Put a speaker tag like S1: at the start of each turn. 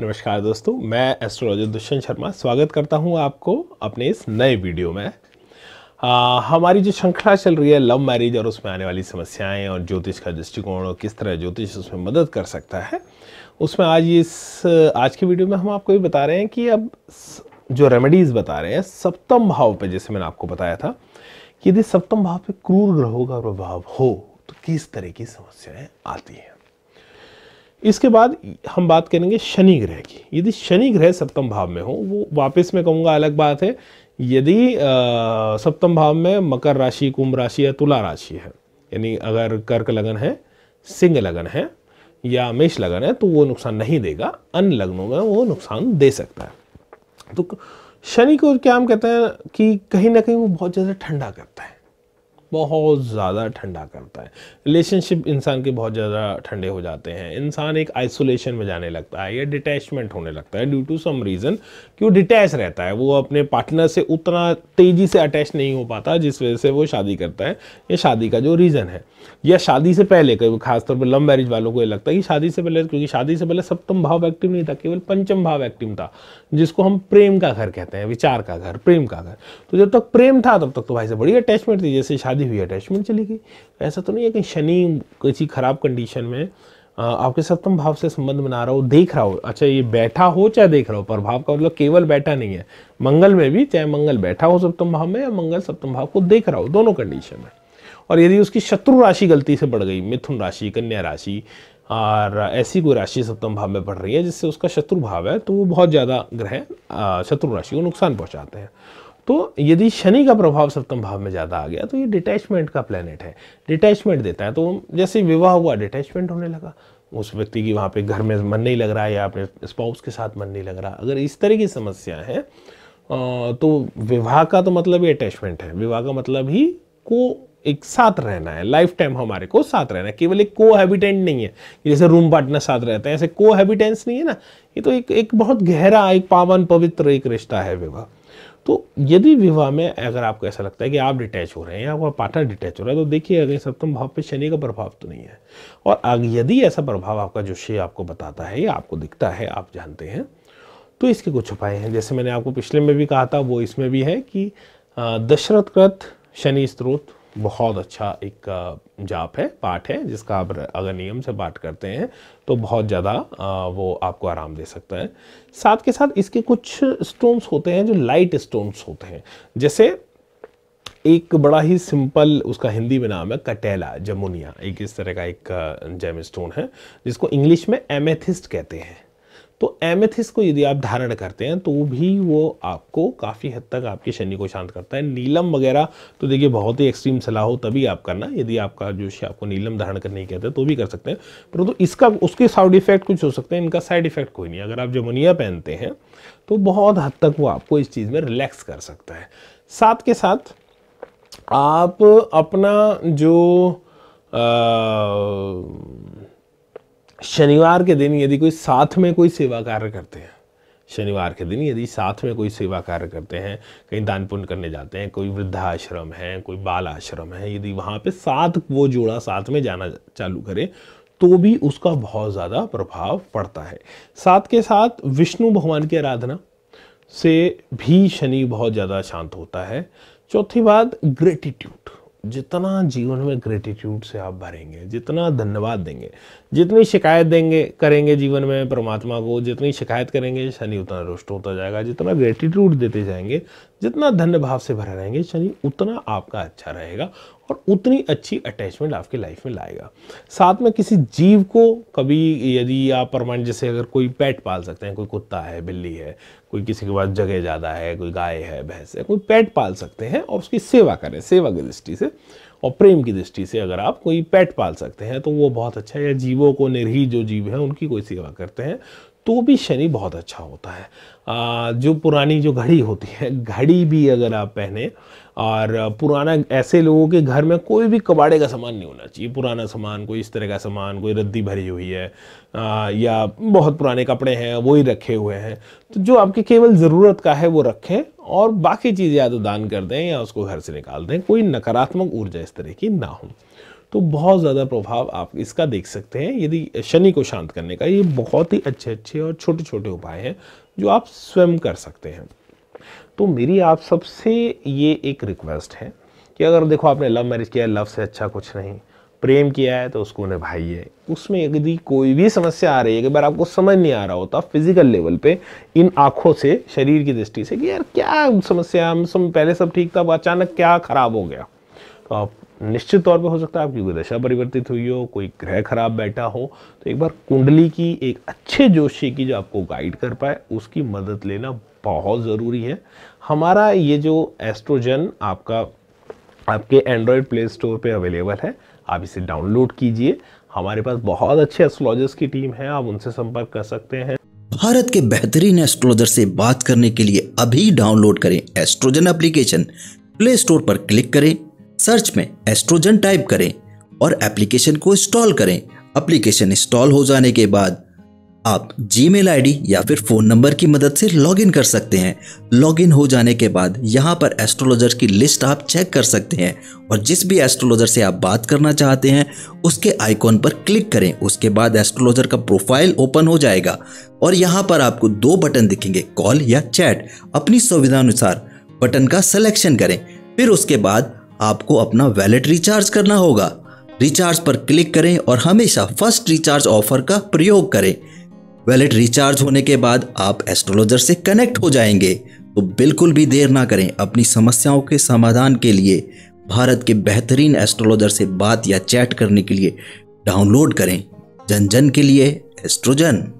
S1: नमस्कार दोस्तों मैं एस्ट्रोलॉजर दुष्यंत शर्मा स्वागत करता हूं आपको अपने इस नए वीडियो में आ, हमारी जो श्रृंखला चल रही है लव मैरिज और उसमें आने वाली समस्याएं और ज्योतिष का दृष्टिकोण और किस तरह ज्योतिष उसमें मदद कर सकता है उसमें आज इस आज की वीडियो में हम आपको ये बता रहे हैं कि अब जो रेमेडीज़ बता रहे हैं सप्तम भाव पर जैसे मैंने आपको बताया था कि यदि सप्तम भाव पर क्रूर ग्रहों का प्रभाव हो तो किस तरह की समस्याएँ आती हैं इसके बाद हम बात करेंगे शनि ग्रह की यदि शनि ग्रह सप्तम भाव में हो वो वापस मैं कहूँगा अलग बात है यदि सप्तम भाव में मकर राशि कुंभ राशि या तुला राशि है यानी अगर कर्क लगन है सिंह लगन है या मेष लगन है तो वो नुकसान नहीं देगा अन्य लग्नों में वो नुकसान दे सकता है तो शनि को क्या हम कहते हैं कि कहीं ना कहीं वो बहुत ज़्यादा ठंडा करता है बहुत ज़्यादा ठंडा करता है रिलेशनशिप इंसान के बहुत ज़्यादा ठंडे हो जाते हैं इंसान एक आइसोलेशन में जाने लगता है या डिटैचमेंट होने लगता है ड्यू टू सम रीज़न कि वो डिटैच रहता है वो अपने पार्टनर से उतना तेज़ी से अटैच नहीं हो पाता जिस वजह से वो शादी करता है या शादी का जो रीज़न है या शादी से पहले कभी खासतौर पर लव मैरिज वालों को ये लगता है कि शादी से पहले क्योंकि शादी से पहले सप्तम भाव एक्टिव नहीं था केवल पंचम भाव एक्टिव था जिसको हम प्रेम का घर कहते हैं विचार का घर प्रेम का घर तो जब तक प्रेम था तब तक तो भाई से बड़ी अटैचमेंट थी जैसे शादी शादी हुई अटैचमेंट चली गई ऐसा तो नहीं है कि शनि किसी ख़राब कंडीशन में आपके सप्तम भाव से संबंध बना रहा हो देख रहा हो अच्छा ये बैठा हो चाहे देख रहा हो पर भाव का मतलब केवल बैठा नहीं है मंगल में भी चाहे मंगल बैठा हो सप्तम भाव में या मंगल सप्तम भाव को देख रहा हो दोनों कंडीशन में और यदि उसकी शत्रु राशि गलती से बढ़ गई मिथुन राशि कन्या राशि और ऐसी कोई राशि सप्तम भाव में पड़ रही है जिससे उसका शत्रु भाव है तो वो बहुत ज़्यादा ग्रह शत्रु राशि को नुकसान पहुँचाते हैं तो यदि शनि का प्रभाव सप्तम भाव में ज़्यादा आ गया तो ये डिटैचमेंट का प्लेनेट है डिटैचमेंट देता है तो जैसे विवाह हुआ डिटैचमेंट होने लगा उस व्यक्ति की वहाँ पे घर में मन नहीं लग रहा है या अपने स्पाउस के साथ मन नहीं लग रहा अगर इस तरह की समस्या है तो विवाह का तो मतलब ही अटैचमेंट है विवाह का मतलब ही को एक साथ रहना है लाइफ टाइम हमारे को साथ रहना है केवल एक को हैबिटेंट नहीं है जैसे रूम पार्टनर साथ रहते हैं ऐसे को हैबिटेंस नहीं है ना ये तो एक एक बहुत गहरा एक पावन पवित्र एक रिश्ता है विवाह तो यदि विवाह में अगर आपको ऐसा लगता है कि आप डिटैच हो रहे हैं या आपका पार्टनर डिटैच हो रहा है तो देखिए अगले सप्तम तो भाव पे शनि का प्रभाव तो नहीं है और यदि ऐसा प्रभाव आपका जोशी आपको बताता है या आपको दिखता है आप जानते हैं तो इसके कुछ उपाय हैं जैसे मैंने आपको पिछले में भी कहा था वो इसमें भी है कि दशरथ कृत शनि स्त्रोत बहुत अच्छा एक जाप है पाठ है जिसका आप अगर नियम से पाठ करते हैं तो बहुत ज़्यादा वो आपको आराम दे सकता है साथ के साथ इसके कुछ स्टोन्स होते हैं जो लाइट स्टोन्स होते हैं जैसे एक बड़ा ही सिंपल उसका हिंदी में नाम है कटेला जमुनिया एक इस तरह का एक जेम स्टोन है जिसको इंग्लिश में एमेथिस्ट कहते हैं तो एमेथिस को यदि आप धारण करते हैं तो भी वो आपको काफ़ी हद तक आपके शनि को शांत करता है नीलम वगैरह तो देखिए बहुत ही एक्सट्रीम सलाह हो तभी आप करना यदि आपका जो आपको नीलम धारण करने की कहते हैं तो भी कर सकते हैं परंतु तो इसका उसके साइड इफेक्ट कुछ हो सकते हैं इनका साइड इफेक्ट कोई नहीं अगर आप जमुनिया पहनते हैं तो बहुत हद तक वो आपको इस चीज़ में रिलैक्स कर सकता है साथ के साथ आप अपना जो आ, शनिवार के दिन यदि कोई साथ में कोई सेवा कार्य करते हैं शनिवार के दिन यदि साथ में कोई सेवा कार्य करते हैं कहीं दान पुण्य करने जाते हैं कोई वृद्धाश्रम है कोई बाल आश्रम है यदि वहाँ पे साथ वो जोड़ा साथ में जाना चालू करे तो भी उसका बहुत ज़्यादा प्रभाव पड़ता है साथ के साथ विष्णु भगवान की आराधना से भी शनि बहुत ज़्यादा शांत होता है चौथी बात ग्रेटिट्यूड जितना जीवन में ग्रेटिट्यूड से आप भरेंगे जितना धन्यवाद देंगे जितनी शिकायत देंगे करेंगे जीवन में परमात्मा को जितनी शिकायत करेंगे शनि उतना रुष्ट होता जाएगा जितना ग्रेटिट्यूड देते जाएंगे जितना धन्य भाव से भरा रहेंगे शनि उतना आपका अच्छा रहेगा और उतनी अच्छी अटैचमेंट आपकी लाइफ में लाएगा साथ में किसी जीव को कभी यदि आप परमानेंट जैसे अगर कोई पेट पाल सकते हैं कोई कुत्ता है बिल्ली है कोई किसी के पास जगह ज़्यादा है कोई गाय है भैंस है कोई पेट पाल सकते हैं और उसकी सेवा करें सेवा की दृष्टि से और प्रेम की दृष्टि से अगर आप कोई पेट पाल सकते हैं तो वो बहुत अच्छा है या जीवों को निर्ही जो जीव हैं उनकी कोई सेवा करते हैं तो भी शनि बहुत अच्छा होता है आ, जो पुरानी जो घड़ी होती है घड़ी भी अगर आप पहने और पुराना ऐसे लोगों के घर में कोई भी कबाड़े का सामान नहीं होना चाहिए पुराना सामान कोई इस तरह का सामान कोई रद्दी भरी हुई है आ, या बहुत पुराने कपड़े हैं वो ही रखे हुए हैं तो जो आपके केवल ज़रूरत का है वो रखें और बाकी चीज़ें या तो दान कर दें या उसको घर से निकाल दें कोई नकारात्मक ऊर्जा इस तरह की ना हो तो बहुत ज़्यादा प्रभाव आप इसका देख सकते हैं यदि शनि को शांत करने का ये बहुत ही अच्छे अच्छे और छोटे छोटे उपाय हैं जो आप स्वयं कर सकते हैं तो मेरी आप सबसे ये एक रिक्वेस्ट है कि अगर देखो आपने लव मैरिज किया है लव से अच्छा कुछ नहीं प्रेम किया है तो उसको निभाइए उसमें यदि कोई भी समस्या आ रही है कि बार आपको समझ नहीं आ रहा होता फिजिकल लेवल पे इन आँखों से शरीर की दृष्टि से कि यार क्या समस्या हम सब पहले सब ठीक था अचानक क्या खराब हो गया तो आप निश्चित तौर पे हो सकता है आपकी कोई दशा परिवर्तित हुई हो कोई ग्रह खराब बैठा हो तो एक बार कुंडली की एक अच्छे जोशी की जो आपको गाइड कर पाए उसकी मदद लेना बहुत ज़रूरी है हमारा ये जो एस्ट्रोजन आपका आपके एंड्रॉयड प्ले स्टोर पे अवेलेबल है आप इसे डाउनलोड कीजिए हमारे पास बहुत अच्छे एस्ट्रोलॉजर्स की टीम है आप उनसे संपर्क कर सकते हैं
S2: भारत के बेहतरीन एस्ट्रोलॉजर से बात करने के लिए अभी डाउनलोड करें एस्ट्रोजन एप्लीकेशन प्ले स्टोर पर क्लिक करें सर्च में एस्ट्रोजन टाइप करें और एप्लीकेशन को इंस्टॉल करें एप्लीकेशन इंस्टॉल हो जाने के बाद आप जी मेल या फिर फ़ोन नंबर की मदद से लॉगिन कर सकते हैं लॉगिन हो जाने के बाद यहाँ पर एस्ट्रोलॉजर की लिस्ट आप चेक कर सकते हैं और जिस भी एस्ट्रोलॉजर से आप बात करना चाहते हैं उसके आइकॉन पर क्लिक करें उसके बाद एस्ट्रोलॉजर का प्रोफाइल ओपन हो जाएगा और यहाँ पर आपको दो बटन दिखेंगे कॉल या चैट अपनी सुविधानुसार बटन का सिलेक्शन करें फिर उसके बाद आपको अपना वैलेट रिचार्ज करना होगा रिचार्ज पर क्लिक करें और हमेशा फर्स्ट रिचार्ज ऑफर का प्रयोग करें वैलेट रिचार्ज होने के बाद आप एस्ट्रोलॉजर से कनेक्ट हो जाएंगे तो बिल्कुल भी देर ना करें अपनी समस्याओं के समाधान के लिए भारत के बेहतरीन एस्ट्रोलॉजर से बात या चैट करने के लिए डाउनलोड करें जन जन के लिए एस्ट्रोजन